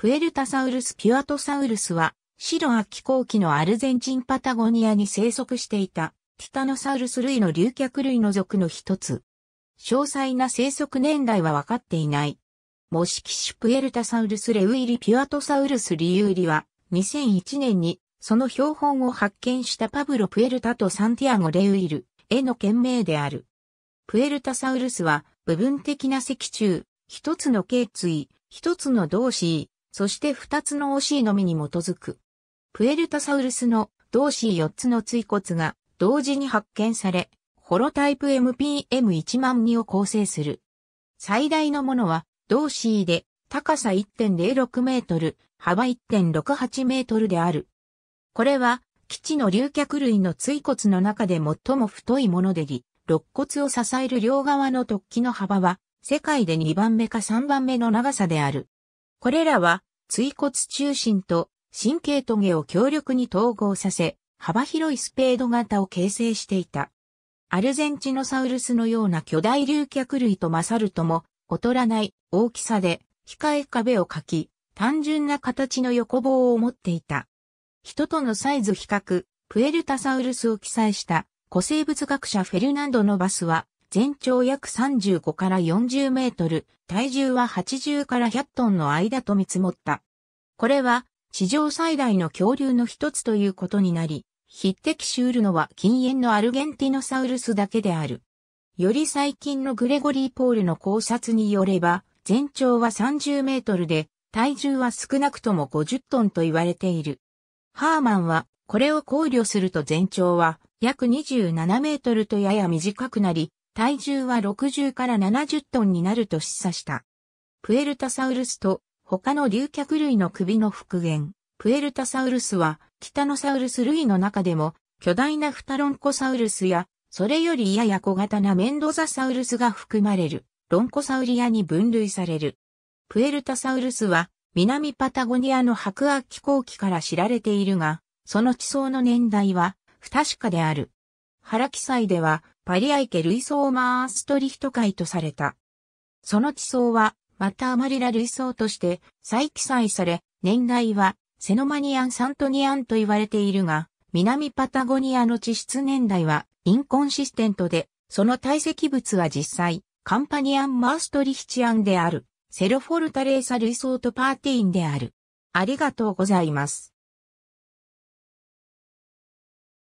プエルタサウルスピュアトサウルスは、白秋後期のアルゼンチンパタゴニアに生息していた、ティタノサウルス類の竜脚類の属の一つ。詳細な生息年代は分かっていない。模式種プエルタサウルスレウイリピュアトサウルスリユーリは、2001年に、その標本を発見したパブロ・プエルタとサンティアゴ・レウイル、への件名である。プエルタサウルスは、部分的な脊柱、一つの頸椎、一つの同詞、そして二つの OC のみに基づく。プエルタサウルスの同 c 4つの椎骨が同時に発見され、ホロタイプ MPM1 万2を構成する。最大のものは同 C で高さ1.06メートル、幅1.68メートルである。これは基地の竜脚類の椎骨の中で最も太いものでり、肋骨を支える両側の突起の幅は世界で2番目か3番目の長さである。これらは椎骨中心と神経トゲを強力に統合させ、幅広いスペード型を形成していた。アルゼンチノサウルスのような巨大竜脚類と勝るとも、劣らない大きさで、控え壁を描き、単純な形の横棒を持っていた。人とのサイズ比較、プエルタサウルスを記載した古生物学者フェルナンド・ノバスは、全長約35から40メートル、体重は80から100トンの間と見積もった。これは、史上最大の恐竜の一つということになり、匹敵しうるのは禁煙のアルゲンティノサウルスだけである。より最近のグレゴリー・ポールの考察によれば、全長は30メートルで、体重は少なくとも50トンと言われている。ハーマンは、これを考慮すると全長は約27メートルとやや短くなり、体重は60から70トンになると示唆した。プエルタサウルスと他の竜脚類の首の復元。プエルタサウルスはキタノサウルス類の中でも巨大なフタロンコサウルスやそれよりやや小型なメンドザサウルスが含まれるロンコサウリアに分類される。プエルタサウルスは南パタゴニアの白亜紀後期から知られているが、その地層の年代は不確かである。原記載では、パリアイケ類ー・マーストリヒト会とされた。その地層は、またアマリラソ層として再記載され、年代はセノマニアン・サントニアンと言われているが、南パタゴニアの地質年代はインコンシステントで、その堆積物は実際、カンパニアン・マーストリヒチアンである、セロフォルタレーサ類ーとパーティーンである。ありがとうございます。